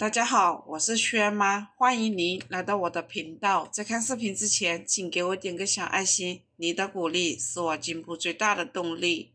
大家好，我是宣妈，欢迎您来到我的频道。在看视频之前，请给我点个小爱心，你的鼓励是我进步最大的动力。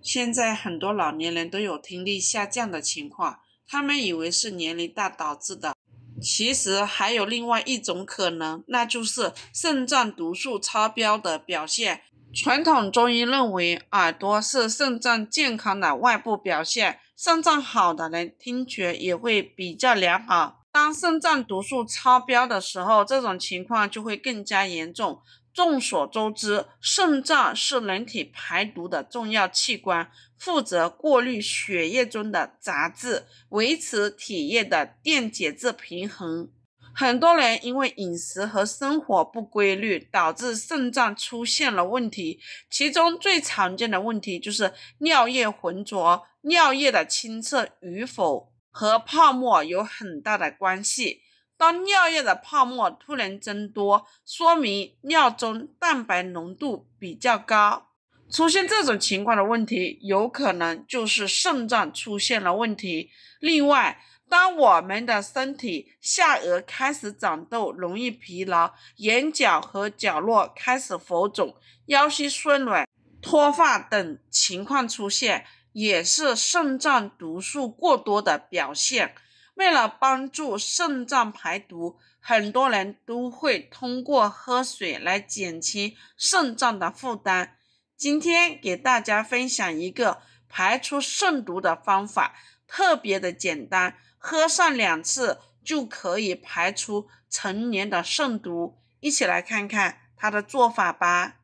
现在很多老年人都有听力下降的情况，他们以为是年龄大导致的，其实还有另外一种可能，那就是肾脏毒素超标的表现。传统中医认为，耳朵是肾脏健康的外部表现。肾脏好的人，听觉也会比较良好。当肾脏毒素超标的时候，这种情况就会更加严重。众所周知，肾脏是人体排毒的重要器官，负责过滤血液中的杂质，维持体液的电解质平衡。很多人因为饮食和生活不规律，导致肾脏出现了问题，其中最常见的问题就是尿液浑浊。尿液的清澈与否和泡沫有很大的关系。当尿液的泡沫突然增多，说明尿中蛋白浓度比较高。出现这种情况的问题，有可能就是肾脏出现了问题。另外，当我们的身体下颚开始长痘、容易疲劳、眼角和角落开始浮肿、腰膝酸软、脱发等情况出现。也是肾脏毒素过多的表现。为了帮助肾脏排毒，很多人都会通过喝水来减轻肾脏的负担。今天给大家分享一个排出肾毒的方法，特别的简单，喝上两次就可以排出成年的肾毒。一起来看看它的做法吧。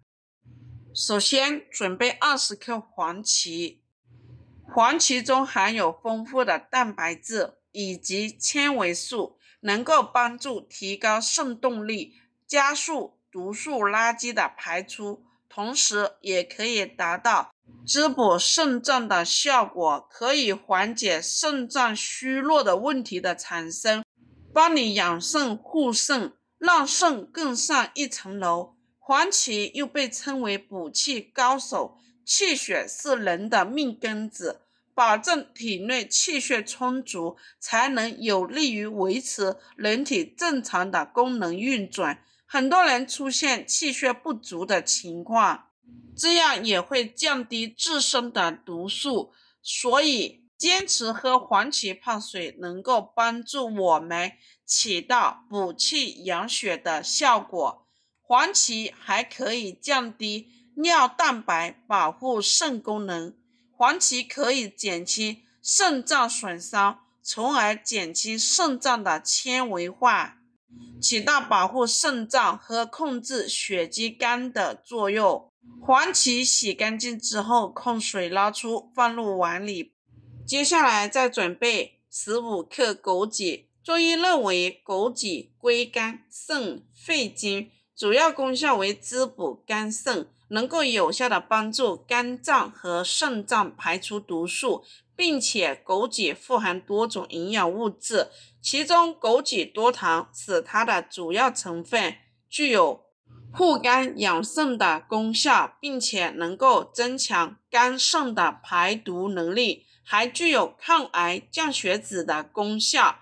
首先准备二十克黄芪。黄芪中含有丰富的蛋白质以及纤维素，能够帮助提高肾动力，加速毒素垃圾的排出，同时也可以达到滋补肾脏的效果，可以缓解肾脏虚弱的问题的产生，帮你养肾护肾，让肾更上一层楼。黄芪又被称为补气高手，气血是人的命根子。保证体内气血充足，才能有利于维持人体正常的功能运转。很多人出现气血不足的情况，这样也会降低自身的毒素。所以，坚持喝黄芪泡水能够帮助我们起到补气养血的效果。黄芪还可以降低尿蛋白，保护肾功能。黄芪可以减轻肾脏损伤，从而减轻肾脏的纤维化，起到保护肾脏和控制血肌酐的作用。黄芪洗干净之后控水捞出，放入碗里。接下来再准备十五克枸杞，中医认为枸杞归肝、肾、肺经。主要功效为滋补肝肾，能够有效的帮助肝脏和肾脏排出毒素，并且枸杞富含多种营养物质，其中枸杞多糖是它的主要成分，具有护肝养肾的功效，并且能够增强肝肾的排毒能力，还具有抗癌降血脂的功效。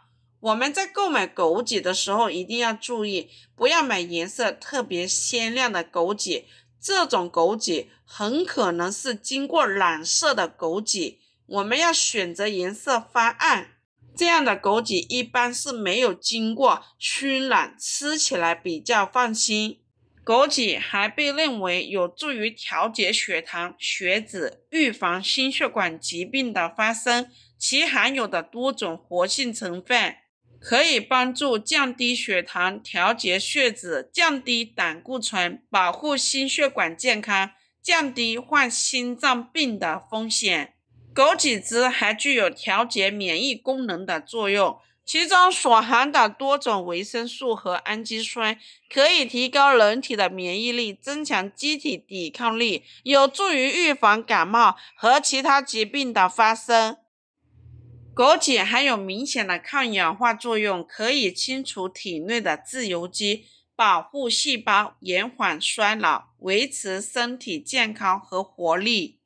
我们在购买枸杞的时候，一定要注意，不要买颜色特别鲜亮的枸杞，这种枸杞很可能是经过染色的枸杞。我们要选择颜色发暗，这样的枸杞一般是没有经过熏染，吃起来比较放心。枸杞还被认为有助于调节血糖、血脂，预防心血管疾病的发生，其含有的多种活性成分。可以帮助降低血糖、调节血脂、降低胆固醇、保护心血管健康、降低患心脏病的风险。枸杞子还具有调节免疫功能的作用，其中所含的多种维生素和氨基酸可以提高人体的免疫力，增强机体抵抗力，有助于预防感冒和其他疾病的发生。枸杞含有明显的抗氧化作用，可以清除体内的自由基，保护细胞，延缓衰老，维持身体健康和活力。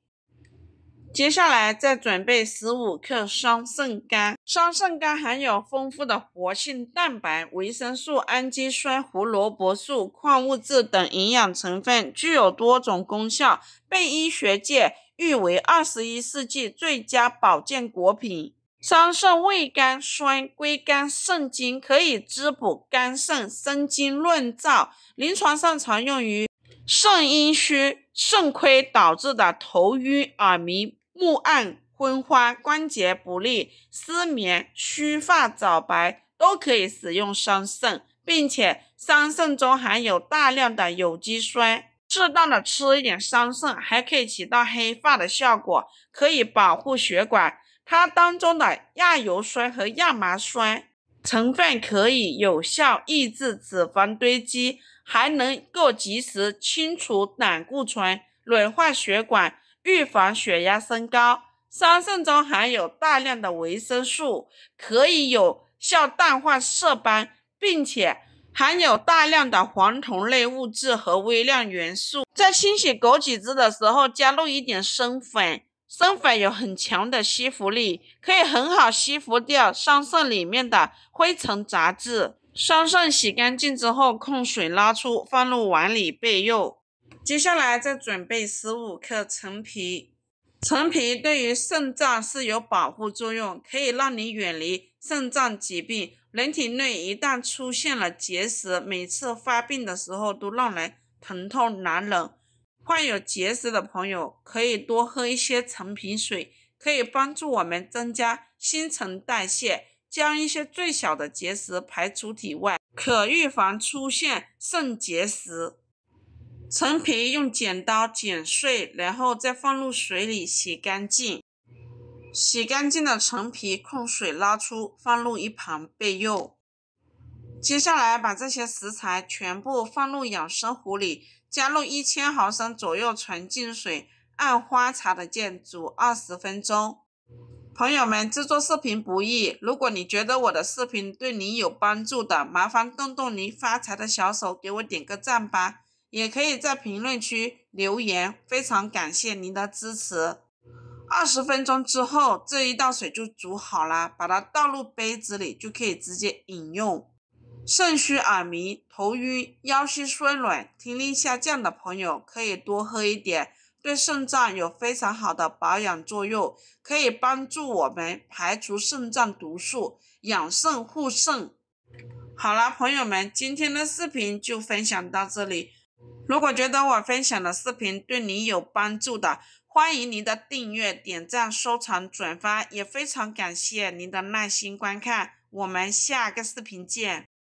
接下来再准备十五克桑葚干。桑葚干含有丰富的活性蛋白、维生素、氨基酸、胡萝卜素、矿物质等营养成分，具有多种功效，被医学界誉为二十一世纪最佳保健果品。桑葚味甘酸，归肝肾经，可以滋补肝肾、生津润燥。临床上常用于肾阴虚、肾亏导致的头晕、耳鸣、目暗昏花、关节不利、失眠、虚发早白，都可以使用桑葚。并且，桑葚中含有大量的有机酸，适当的吃一点桑葚，还可以起到黑发的效果，可以保护血管。它当中的亚油酸和亚麻酸成分可以有效抑制脂肪堆积，还能够及时清除胆固醇，软化血管，预防血压升高。桑葚中含有大量的维生素，可以有效淡化色斑，并且含有大量的黄酮类物质和微量元素。在清洗枸杞子的时候，加入一点生粉。生粉有很强的吸附力，可以很好吸附掉桑葚里面的灰尘杂质。桑葚洗干净之后，控水捞出，放入碗里备用。接下来再准备十五克陈皮，陈皮对于肾脏是有保护作用，可以让你远离肾脏疾病。人体内一旦出现了结石，每次发病的时候都让人疼痛难忍。患有结石的朋友可以多喝一些陈皮水，可以帮助我们增加新陈代谢，将一些最小的结石排出体外，可预防出现肾结石。陈皮用剪刀剪碎，然后再放入水里洗干净。洗干净的陈皮控水捞出，放入一旁备用。接下来把这些食材全部放入养生壶里，加入一千毫升左右纯净水，按花茶的键煮二十分钟。朋友们，制作视频不易，如果你觉得我的视频对你有帮助的，麻烦动动你发财的小手给我点个赞吧，也可以在评论区留言。非常感谢您的支持。二十分钟之后，这一道水就煮好了，把它倒入杯子里就可以直接饮用。肾虚、耳鸣、头晕、腰膝酸软、听力下降的朋友可以多喝一点，对肾脏有非常好的保养作用，可以帮助我们排除肾脏毒素，养肾护肾。好了，朋友们，今天的视频就分享到这里。如果觉得我分享的视频对你有帮助的，欢迎您的订阅、点赞、收藏、转发，也非常感谢您的耐心观看。我们下个视频见。